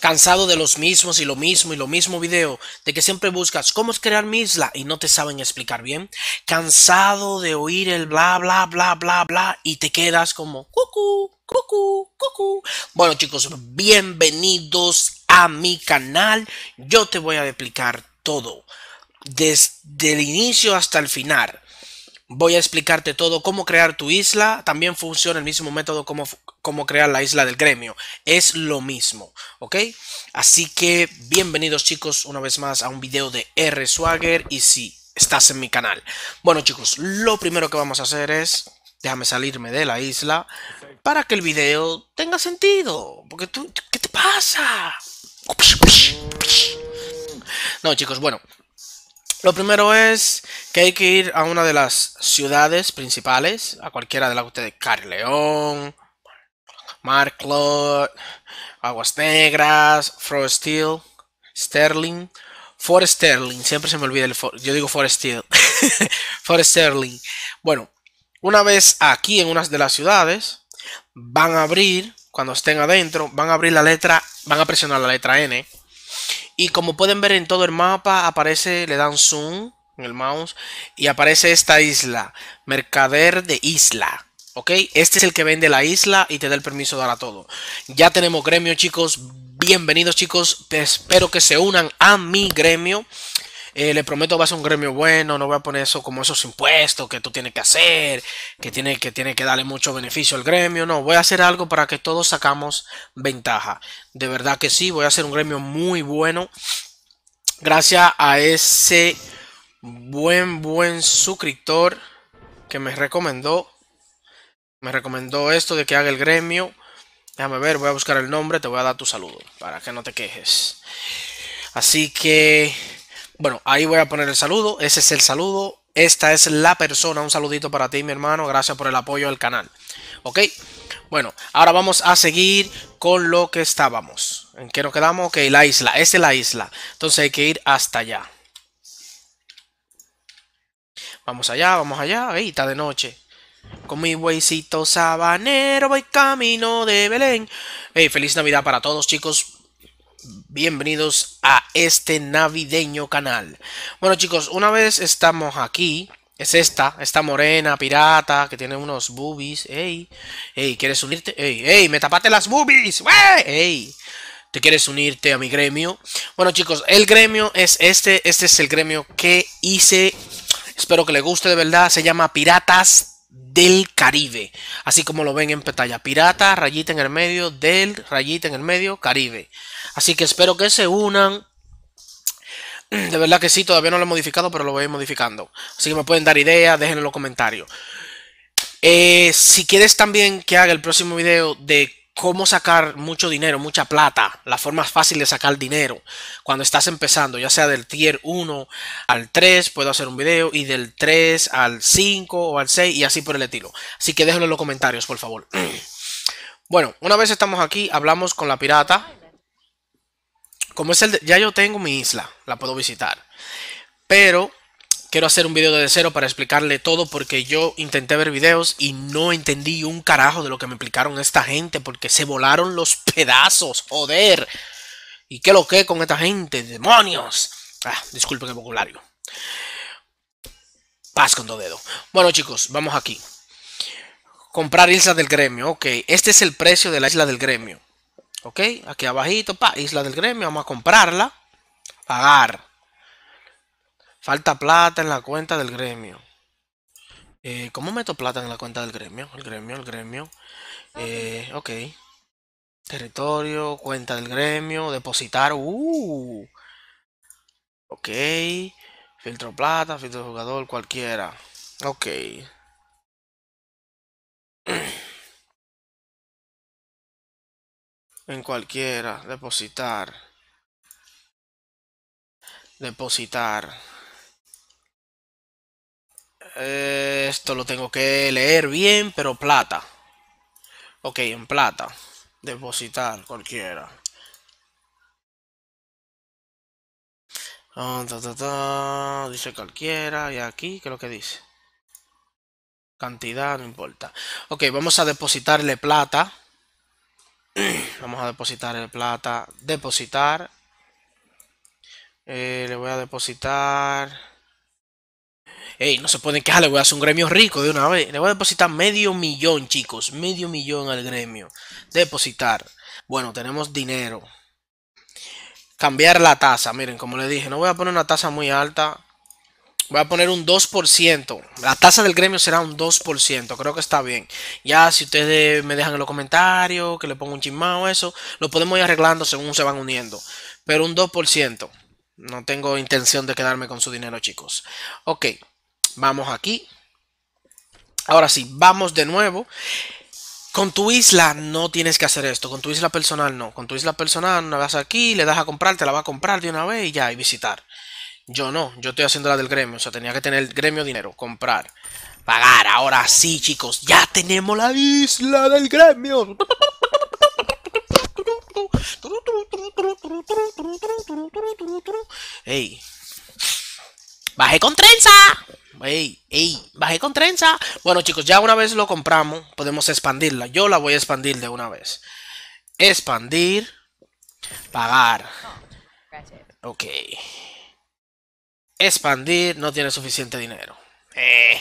cansado de los mismos y lo mismo y lo mismo video, de que siempre buscas cómo es crear mi isla y no te saben explicar bien, cansado de oír el bla bla bla bla bla y te quedas como cucú, cucú, cucú. Bueno chicos, bienvenidos a mi canal, yo te voy a explicar todo desde el inicio hasta el final voy a explicarte todo cómo crear tu isla. También funciona el mismo método como, crear la isla del gremio. Es lo mismo, ¿ok? Así que bienvenidos chicos una vez más a un video de R Swagger y si estás en mi canal. Bueno chicos, lo primero que vamos a hacer es... Déjame salirme de la isla para que el video tenga sentido. Porque tú... ¿Qué te pasa? No chicos, bueno, lo primero es que hay que ir a una de las ciudades principales, a cualquiera de las que ustedes, Carleón, Marclot, Aguas Negras, Forest Sterling, Forest Sterling, siempre se me olvida el for, yo digo Forest steel Sterling. Bueno, una vez aquí en una de las ciudades, van a abrir, cuando estén adentro, van a abrir la letra, van a presionar la letra N y como pueden ver en todo el mapa, aparece, le dan zoom en el mouse y aparece esta isla, mercader de isla. ¿Ok? Este es el que vende la isla y te da el permiso de dar a todo. Ya tenemos gremio, chicos. Bienvenidos, chicos. Espero que se unan a mi gremio. Eh, le prometo va a ser un gremio bueno, no voy a poner eso como esos impuestos que tú tienes que hacer, que tiene que, tiene que darle mucho beneficio al gremio, no, voy a hacer algo para que todos sacamos ventaja. De verdad que sí, voy a hacer un gremio muy bueno gracias a ese buen, buen suscriptor que me recomendó. Me recomendó esto de que haga el gremio. Déjame ver, voy a buscar el nombre, te voy a dar tu saludo para que no te quejes. Así que bueno, ahí voy a poner el saludo. Ese es el saludo. Esta es la persona. Un saludito para ti, mi hermano. Gracias por el apoyo al canal. ¿Ok? Bueno, ahora vamos a seguir con lo que estábamos. ¿En qué nos quedamos? Ok, la isla. Esa es la isla. Entonces hay que ir hasta allá. Vamos allá, vamos allá. Ahí está de noche. Con mi huesito sabanero voy camino de Belén. Hey, feliz Navidad para todos, chicos bienvenidos a este navideño canal. Bueno chicos, una vez estamos aquí, es esta, esta morena pirata que tiene unos boobies. Ey, ey, ¿quieres unirte? Ey, ey, me tapaste las boobies. Ey, ¿te quieres unirte a mi gremio? Bueno chicos, el gremio es este, este es el gremio que hice. Espero que le guste de verdad, se llama Piratas del Caribe. Así como lo ven en pantalla. Pirata, rayita en el medio, del, rayita en el medio, Caribe. Así que espero que se unan. De verdad que sí, todavía no lo he modificado, pero lo voy a ir modificando. Así que me pueden dar ideas, déjenlo en los comentarios. Eh, si quieres también que haga el próximo video de cómo sacar mucho dinero, mucha plata, la forma fácil de sacar dinero cuando estás empezando, ya sea del tier 1 al 3, puedo hacer un video, y del 3 al 5 o al 6 y así por el estilo. Así que déjenlo en los comentarios, por favor. Bueno, una vez estamos aquí, hablamos con la pirata. Como es el ya yo tengo mi isla, la puedo visitar. Pero quiero hacer un video de cero para explicarle todo porque yo intenté ver videos y no entendí un carajo de lo que me explicaron esta gente porque se volaron los pedazos, joder. ¿Y qué lo que con esta gente? ¡Demonios! Ah, disculpen el vocabulario. Paz con dos dedos. Bueno chicos, vamos aquí. Comprar isla del gremio. Ok, este es el precio de la isla del gremio. Ok, aquí abajito, pa, Isla del Gremio, vamos a comprarla. Pagar. Falta plata en la cuenta del gremio. como eh, ¿Cómo meto plata en la cuenta del gremio? El gremio, el gremio. Eh, ok. Territorio, cuenta del gremio, depositar. Uh. Ok. Filtro plata, filtro jugador, cualquiera. Ok. en cualquiera, depositar, depositar. Eh, esto lo tengo que leer bien, pero plata. Ok, en plata. Depositar cualquiera. Ah, dice cualquiera. Y aquí, ¿qué lo que dice? Cantidad, no importa. Ok, vamos a depositarle plata. Vamos a depositar el plata. Depositar. Eh, le voy a depositar. no se pueden quejar, le voy a hacer un gremio rico de una vez. Le voy a depositar medio millón, chicos. Medio millón al gremio. Depositar. Bueno, tenemos dinero. Cambiar la tasa. Miren, como le dije, no voy a poner una tasa muy alta Voy a poner un 2%. La tasa del gremio será un 2%. Creo que está bien. Ya si ustedes me dejan en los comentarios, que le pongo un chismado, eso, lo podemos ir arreglando según se van uniendo. Pero un 2%. No tengo intención de quedarme con su dinero, chicos. Ok, vamos aquí. Ahora sí, vamos de nuevo. Con tu isla no tienes que hacer esto. Con tu isla personal no. Con tu isla personal no vas aquí, le das a comprar, te la va a comprar de una vez y ya, y visitar. Yo no, yo estoy haciendo la del gremio. O sea, tenía que tener el gremio dinero, comprar, pagar. Ahora sí, chicos, ya tenemos la isla del gremio. Ey. Bajé con trenza. Ey, ey, bajé con trenza. Bueno, chicos, ya una vez lo compramos, podemos expandirla. Yo la voy a expandir de una vez. Expandir. Pagar. Oh, ok expandir, no tiene suficiente dinero. Eh.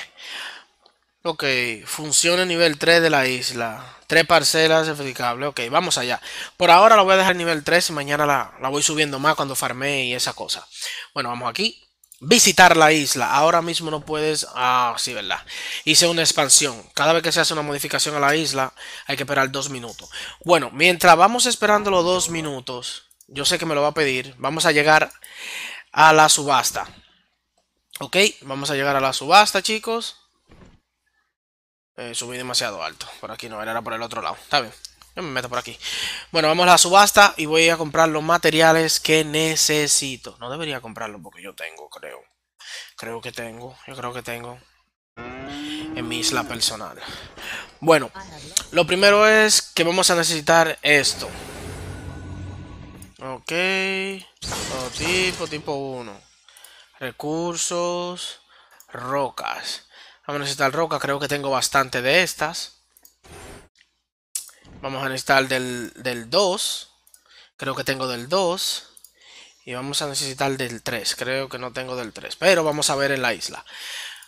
Ok, funciona nivel 3 de la isla. Tres parcelas edificables. Ok, vamos allá. Por ahora lo voy a dejar nivel 3 y mañana la, la voy subiendo más cuando farme y esa cosa. Bueno, vamos aquí. Visitar la isla. Ahora mismo no puedes... Ah, sí, ¿verdad? Hice una expansión. Cada vez que se hace una modificación a la isla hay que esperar dos minutos. Bueno, mientras vamos esperando los dos minutos, yo sé que me lo va a pedir. Vamos a llegar a la subasta. Ok, vamos a llegar a la subasta, chicos. Eh, subí demasiado alto. Por aquí no, era por el otro lado. Está bien. Yo me meto por aquí. Bueno, vamos a la subasta y voy a comprar los materiales que necesito. No debería comprarlo porque yo tengo, creo. Creo que tengo. Yo creo que tengo. En mi isla personal. Bueno, lo primero es que vamos a necesitar esto. Ok. tipo, tipo 1. Recursos. Rocas. Vamos a necesitar roca. Creo que tengo bastante de estas. Vamos a necesitar del, del 2. Creo que tengo del 2. Y vamos a necesitar del 3. Creo que no tengo del 3. Pero vamos a ver en la isla.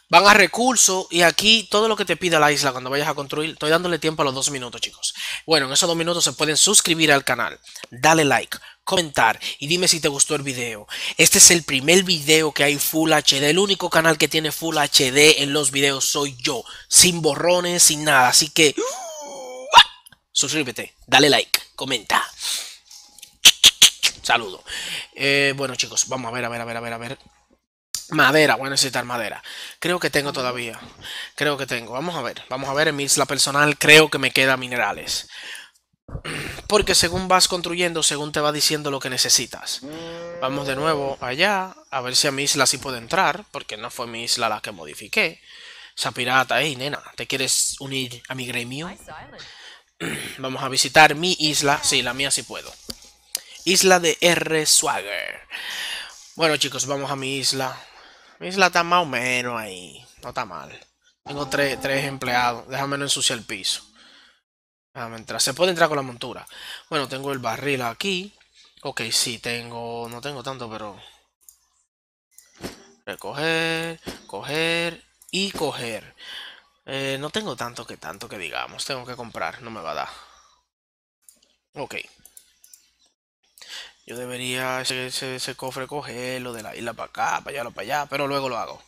Van a recursos y aquí todo lo que te pida la isla cuando vayas a construir. Estoy dándole tiempo a los dos minutos, chicos. Bueno, en esos dos minutos se pueden suscribir al canal. Dale like comentar y dime si te gustó el video. Este es el primer video que hay Full HD. El único canal que tiene Full HD en los videos soy yo. Sin borrones, sin nada. Así que... Suscríbete, dale like, comenta. Saludo. Eh, bueno chicos, vamos a ver, a ver, a ver, a ver, a ver. Madera, voy a necesitar madera. Creo que tengo todavía. Creo que tengo. Vamos a ver. Vamos a ver en mi isla personal. Creo que me queda minerales. Porque según vas construyendo, según te va diciendo lo que necesitas. Vamos de nuevo allá, a ver si a mi isla sí puedo entrar, porque no fue mi isla la que modifiqué. Esa pirata, hey nena, ¿te quieres unir a mi gremio? Vamos a visitar mi isla. Sí, la mía sí puedo. Isla de R. Swagger. Bueno, chicos, vamos a mi isla. Mi isla está más o menos ahí. No está mal. Tengo tres, tres empleados. Déjame no ensuciar el piso. Ah, se puede entrar con la montura. Bueno, tengo el barril aquí. Ok, sí, tengo... No tengo tanto, pero... Recoger, coger y coger. Eh, no tengo tanto que tanto que digamos. Tengo que comprar, no me va a dar. Ok. Yo debería ese, cofre coger, lo de la isla para acá, para allá, para allá, pero luego lo hago.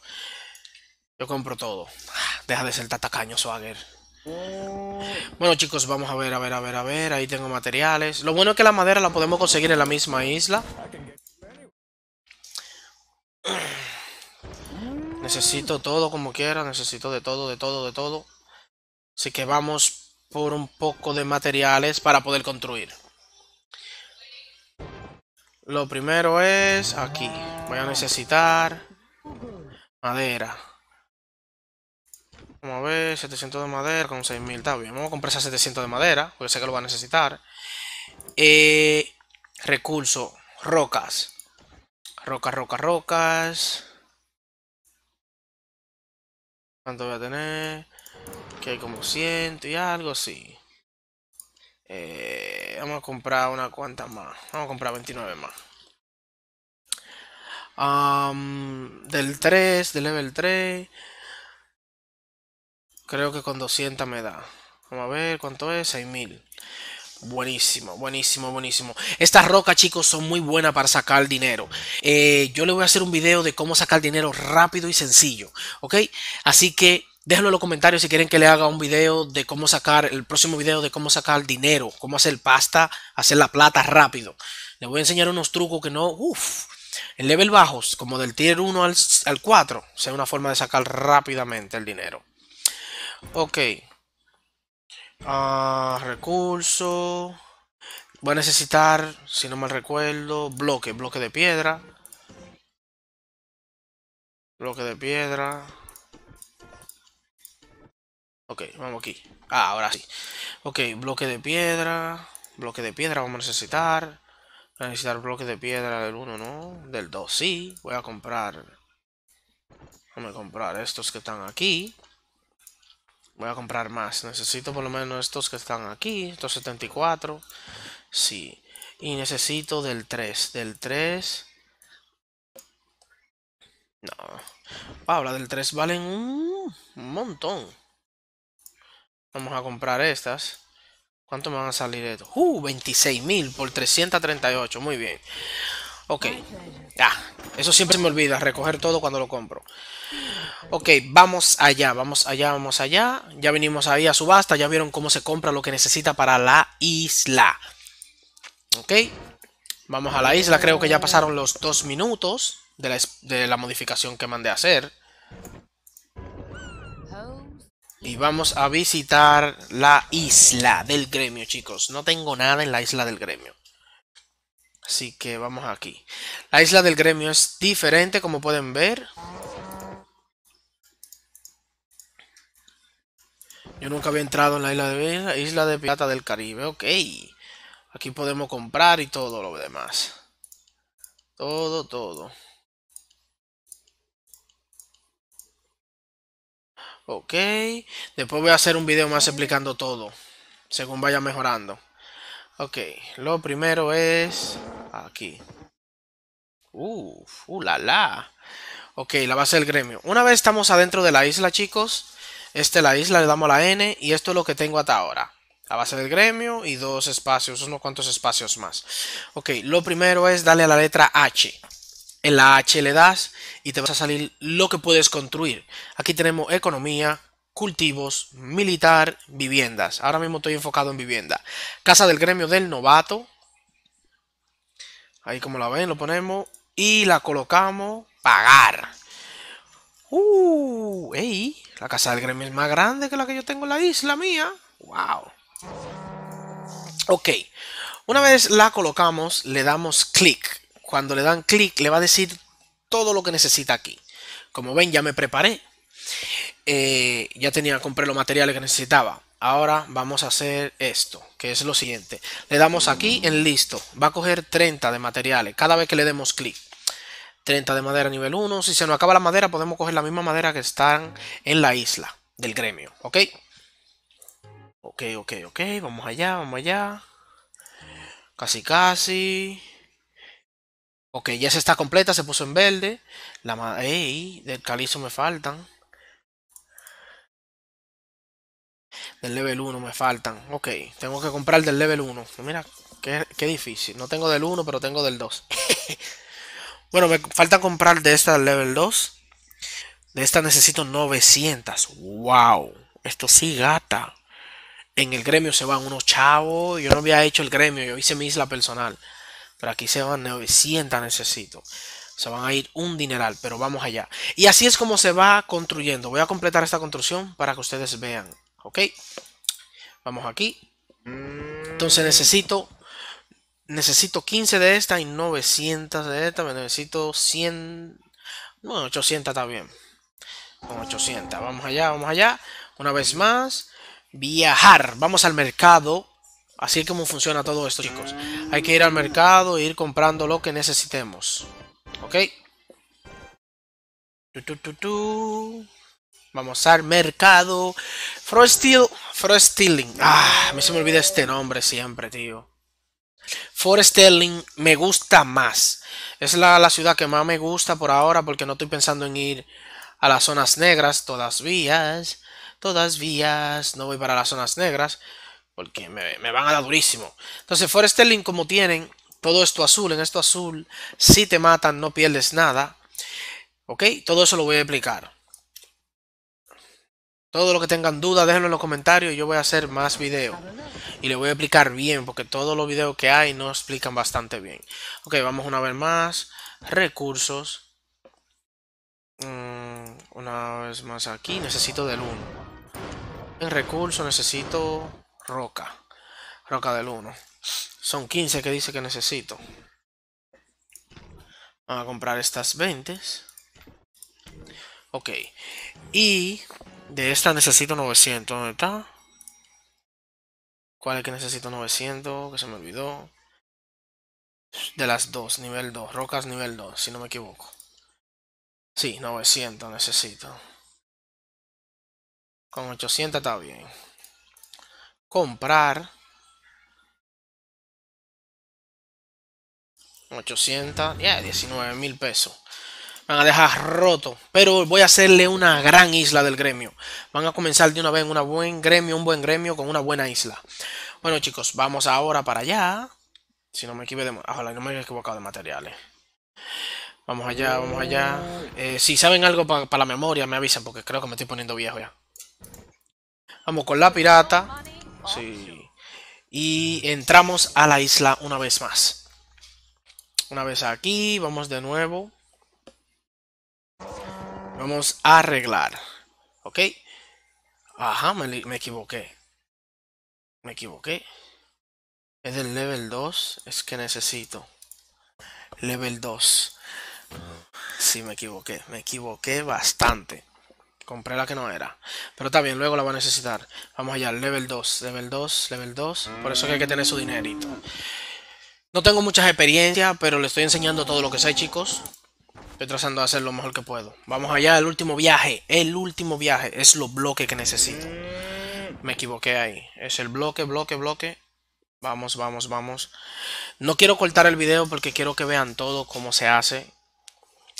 Yo compro todo. Ah, deja de ser tatacaño, Swagger. Bueno chicos, vamos a ver, a ver, a ver, a ver, ahí tengo materiales. Lo bueno es que la madera la podemos conseguir en la misma isla. Necesito todo como quiera, necesito de todo, de todo, de todo. Así que vamos por un poco de materiales para poder construir. Lo primero es aquí. Voy a necesitar madera. Vamos a ver, 700 de madera con 6.000, está bien. Vamos a comprar esas 700 de madera, porque sé que lo va a necesitar. Eh, recurso, rocas. Rocas, rocas, rocas. ¿Cuánto voy a tener? Que hay como 100 y algo sí eh, vamos a comprar una cuanta más. Vamos a comprar 29 más. del 3, del level 3. Creo que con 200 me da. Vamos a ver cuánto es. 6000. Buenísimo, buenísimo, buenísimo. Estas rocas, chicos, son muy buenas para sacar dinero. Eh, yo le voy a hacer un video de cómo sacar dinero rápido y sencillo. ¿Ok? Así que déjenlo en los comentarios si quieren que le haga un video de cómo sacar, el próximo video de cómo sacar dinero, cómo hacer pasta, hacer la plata rápido. Les voy a enseñar unos trucos que no. Uff. El level bajos, como del tier 1 al, 4, sea una forma de sacar rápidamente el dinero. Ok. Ah, recurso. Voy a necesitar, si no mal recuerdo, bloque, bloque de piedra. Bloque de piedra. Ok, vamos aquí. Ah, ahora sí. Ok, bloque de piedra. Bloque de piedra vamos a necesitar. voy a necesitar bloque de piedra del 1, ¿no? Del 2, sí. Voy a comprar... Vamos a comprar estos que están aquí. Voy a comprar más. Necesito por lo menos estos que están aquí. Estos Sí. Y necesito del 3. Del 3. No. Paula, del 3 valen un montón. Vamos a comprar estas. ¿Cuánto me van a salir estos Uh, 26.000 por 338. Muy bien. Ok. Ah, eso siempre se me olvida, recoger todo cuando lo compro. Ok, vamos allá, vamos allá, vamos allá. Ya vinimos ahí a subasta, ya vieron cómo se compra lo que necesita para la isla. Ok, vamos a la isla, creo que ya pasaron los dos minutos de la, de la modificación que mandé a hacer. Y vamos a visitar la isla del gremio, chicos. No tengo nada en la isla del gremio. Así que vamos aquí. La isla del gremio es diferente, como pueden ver. Yo nunca había entrado en la isla de Isla de Pirata del Caribe. Ok. Aquí podemos comprar y todo lo demás. Todo, todo. Ok. Después voy a hacer un video más explicando todo. Según vaya mejorando. Ok. Lo primero es... Aquí. Uf, uh, la la. Ok, la base del gremio. Una vez estamos adentro de la isla, chicos. es este, la isla, le damos la N. Y esto es lo que tengo hasta ahora. La base del gremio y dos espacios, unos cuantos espacios más. Ok, lo primero es darle a la letra H. En la H le das y te vas a salir lo que puedes construir. Aquí tenemos economía, cultivos, militar, viviendas. Ahora mismo estoy enfocado en vivienda. Casa del gremio del novato, Ahí como la ven, lo ponemos y la colocamos pagar. Uh, ey, la casa del gremio es más grande que la que yo tengo en la isla mía. Wow. Ok, una vez la colocamos, le damos clic. Cuando le dan clic, le va a decir todo lo que necesita aquí. Como ven, ya me preparé. Eh, ya tenía, compré los materiales que necesitaba ahora vamos a hacer esto, que es lo siguiente. Le damos aquí en listo. Va a coger 30 de materiales cada vez que le demos clic. 30 de madera nivel 1. Si se nos acaba la madera, podemos coger la misma madera que están en la isla del gremio. ¿Ok? Ok, ok, ok. Vamos allá, vamos allá. Casi, casi. Ok, ya se está completa, se puso en verde. La madera... del calizo me faltan. Del level 1 me faltan. Ok, tengo que comprar del level 1. Mira, qué, difícil. No tengo del 1, pero tengo del 2. bueno, me falta comprar de esta del level 2. De esta necesito 900. ¡Wow! Esto sí gata. En el gremio se van unos chavos. Yo no había hecho el gremio, yo hice mi isla personal. Pero aquí se van 900 necesito. Se van a ir un dineral, pero vamos allá. Y así es como se va construyendo. Voy a completar esta construcción para que ustedes vean. Ok. Vamos aquí. Entonces necesito necesito 15 de esta y 900 de esta. Me necesito 100. Bueno, 800 está bien. Con 800. Vamos allá, vamos allá. Una vez más. Viajar. Vamos al mercado. Así es como funciona todo esto, chicos. Hay que ir al mercado e ir comprando lo que necesitemos. ¿Ok? Tu, tu, tu, Vamos al mercado. Frostil. Ah, a mí se me olvida este nombre siempre, tío. Forestelling me gusta más. Es la, la, ciudad que más me gusta por ahora porque no estoy pensando en ir a las zonas negras. Todas vías. Todas vías. No voy para las zonas negras porque me, van a dar durísimo. Entonces, Forestelling como tienen todo esto azul, en esto azul, si te matan no pierdes nada. ¿Ok? Todo eso lo voy a explicar. Todo lo que tengan duda, déjenlo en los comentarios y yo voy a hacer más videos. Y le voy a explicar bien, porque todos los videos que hay no explican bastante bien. Ok, vamos una vez más. Recursos. Mm, una vez más aquí. Necesito del 1. En recursos necesito roca. Roca del 1. Son 15 que dice que necesito. Vamos a comprar estas 20. Ok. Y de esta necesito 900. ¿Dónde está? ¿Cuál es que necesito 900? Que se me olvidó. De las dos, nivel 2. Rocas nivel 2, si no me equivoco. Sí, 900 necesito. Con 800 está bien. Comprar. 800. Ya, yeah, 19 mil pesos van a dejar roto. Pero voy a hacerle una gran isla del gremio. Van a comenzar de una vez en un buen gremio, un buen gremio con una buena isla. Bueno, chicos, vamos ahora para allá. Si no me equivoco de, no me equivocado de materiales. Vamos allá, vamos allá. Eh, si saben algo para la memoria, me avisan porque creo que me estoy poniendo viejo ya. Vamos con la pirata. Sí. Y entramos a la isla una vez más. Una vez aquí, vamos de nuevo. Vamos a arreglar. ¿Ok? Ajá, me, equivoqué. Me equivoqué. Es del level 2. Es que necesito. Level 2. Sí, me equivoqué. Me equivoqué bastante. Compré la que no era. Pero está bien, luego la va a necesitar. Vamos allá, level 2, level 2, level 2. Por eso que hay que tener su dinerito. No tengo muchas experiencias, pero le estoy enseñando todo lo que sé, chicos. Estoy tratando de hacer lo mejor que puedo. Vamos allá, el último viaje. El último viaje. Es lo bloque que necesito. Me equivoqué ahí. Es el bloque, bloque, bloque. Vamos, vamos, vamos. No quiero cortar el video porque quiero que vean todo cómo se hace.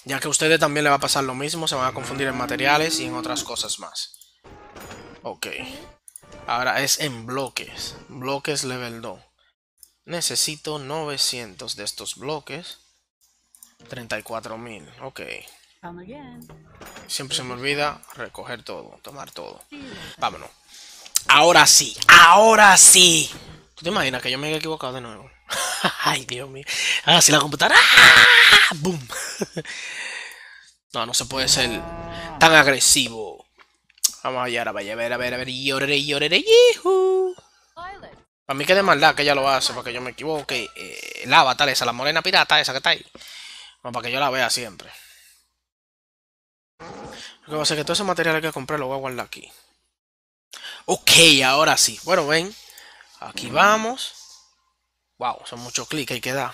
Ya que a ustedes también les va a pasar lo mismo. Se van a confundir en materiales y en otras cosas más. Ok. Ahora es en bloques. Bloques level 2. Necesito 900 de estos bloques. 34.000, ok. Siempre se me olvida recoger todo, tomar todo. Vámonos. Ahora sí, ahora sí. ¿Tú te imaginas que yo me he equivocado de nuevo? Ay, Dios mío. Ah, si la computadora. ¡Ah! ¡Boom! no, no se puede ser tan agresivo. Vamos allá, a ver, a ver, a ver, a ver. lloré, llorere, Para mí que de maldad que ella lo hace, porque yo me equivoque. Eh, tal esa, la morena pirata esa que está ahí para que yo la vea siempre. Lo que pasa es que todo ese material que compré lo voy a guardar aquí. Ok, ahora sí. Bueno, ven. Aquí vamos. Wow, son muchos clics, hay que dar.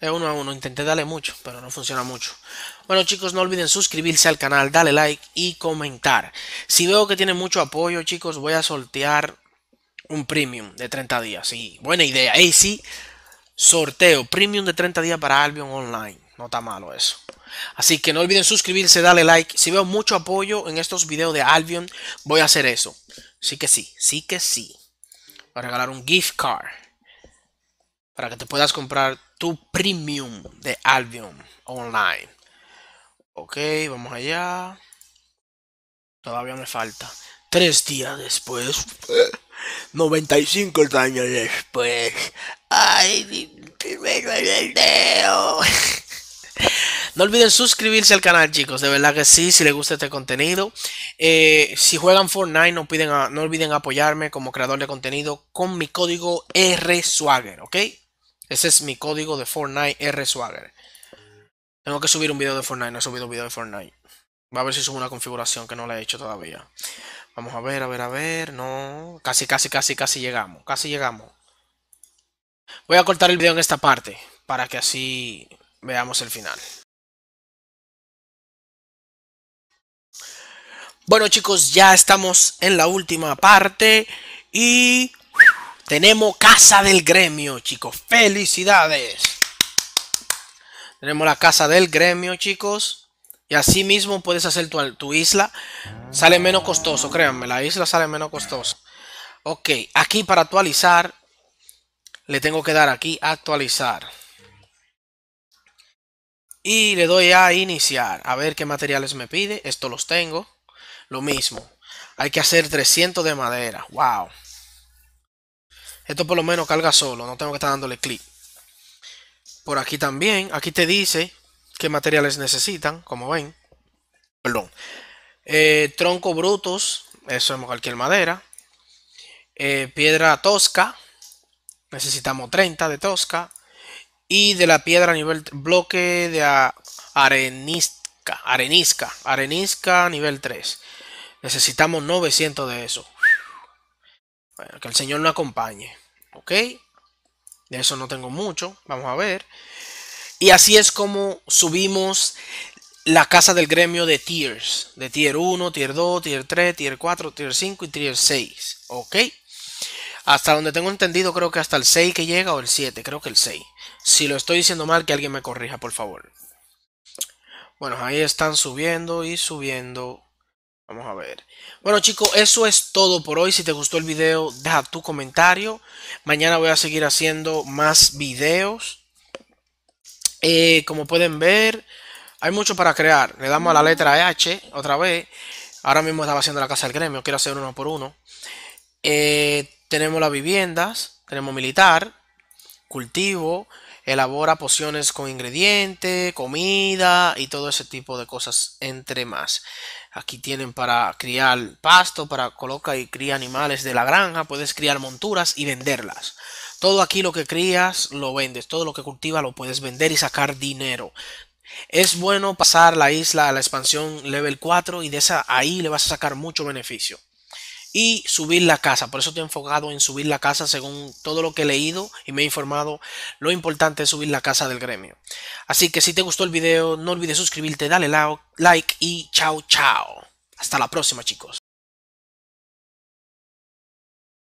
Es uno a uno, intenté darle mucho, pero no funciona mucho. Bueno chicos, no olviden suscribirse al canal, darle like y comentar. Si veo que tiene mucho apoyo chicos, voy a sortear un premium de 30 días. Sí, buena idea. Ey, sí, sorteo premium de 30 días para Albion Online. No está malo eso. Así que no olviden suscribirse, darle like. Si veo mucho apoyo en estos videos de Albion, voy a hacer eso. Sí que sí, sí que sí. Voy a regalar un gift card. Para que te puedas comprar tu premium de Albion Online. Ok, vamos allá. Todavía me falta. Tres días después. 95 años después. ¡Ay, mi primero No olviden suscribirse al canal, chicos. De verdad que sí, si les gusta este contenido. Eh, si juegan Fortnite, no, no olviden apoyarme como creador de contenido con mi código RSwagger, ¿ok? Ese es mi código de Fortnite RSwagger. Tengo que subir un video de Fortnite, no he subido un video de Fortnite. Va a ver si subo una configuración que no la he hecho todavía. Vamos a ver, a ver, a ver. No. Casi, casi, casi, casi llegamos. Casi llegamos. Voy a cortar el video en esta parte para que así veamos el final. Bueno chicos, ya estamos en la última parte y tenemos Casa del Gremio, chicos. ¡Felicidades! Tenemos la Casa del Gremio, chicos. Y así mismo puedes hacer tu, isla. Sale menos costoso, créanme, la isla sale menos costosa. Ok, aquí para actualizar, le tengo que dar aquí actualizar. Y le doy a iniciar. A ver qué materiales me pide. Esto los tengo. Lo mismo. Hay que hacer 300 de madera. Wow. Esto por lo menos carga solo. No tengo que estar dándole clic. Por aquí también. Aquí te dice qué materiales necesitan, como ven. Perdón. Eh, tronco brutos, eso es cualquier madera. Eh, piedra tosca, necesitamos 30 de tosca. Y de la piedra nivel bloque de arenisca, arenisca, arenisca nivel 3. Necesitamos 900 de eso. que el Señor nos acompañe. ¿Ok? De eso no tengo mucho. Vamos a ver. Y así es como subimos la casa del gremio de tiers. De tier 1, tier 2, tier 3, tier 4, tier 5 y tier 6. ¿Ok? Hasta donde tengo entendido, creo que hasta el 6 que llega o el 7, creo que el 6. Si lo estoy diciendo mal, que alguien me corrija, por favor. Bueno, ahí están subiendo y subiendo. Vamos a ver. Bueno chicos, eso es todo por hoy. Si te gustó el video, deja tu comentario. Mañana voy a seguir haciendo más videos. Eh, como pueden ver, hay mucho para crear. Le damos a la letra H otra vez. Ahora mismo estaba haciendo la casa del gremio. Quiero hacer uno por uno. Eh, tenemos las viviendas. Tenemos militar. Cultivo. Elabora pociones con ingredientes. Comida. Y todo ese tipo de cosas entre más. Aquí tienen para criar pasto. Para colocar y cría animales de la granja. Puedes criar monturas y venderlas. Todo aquí lo que crías lo vendes, todo lo que cultivas lo puedes vender y sacar dinero. Es bueno pasar la isla a la expansión level 4 y de esa ahí le vas a sacar mucho beneficio. Y subir la casa, por eso te he enfocado en subir la casa según todo lo que he leído y me he informado, lo importante es subir la casa del gremio. Así que si te gustó el video, no olvides suscribirte, dale like y chao chao. Hasta la próxima chicos.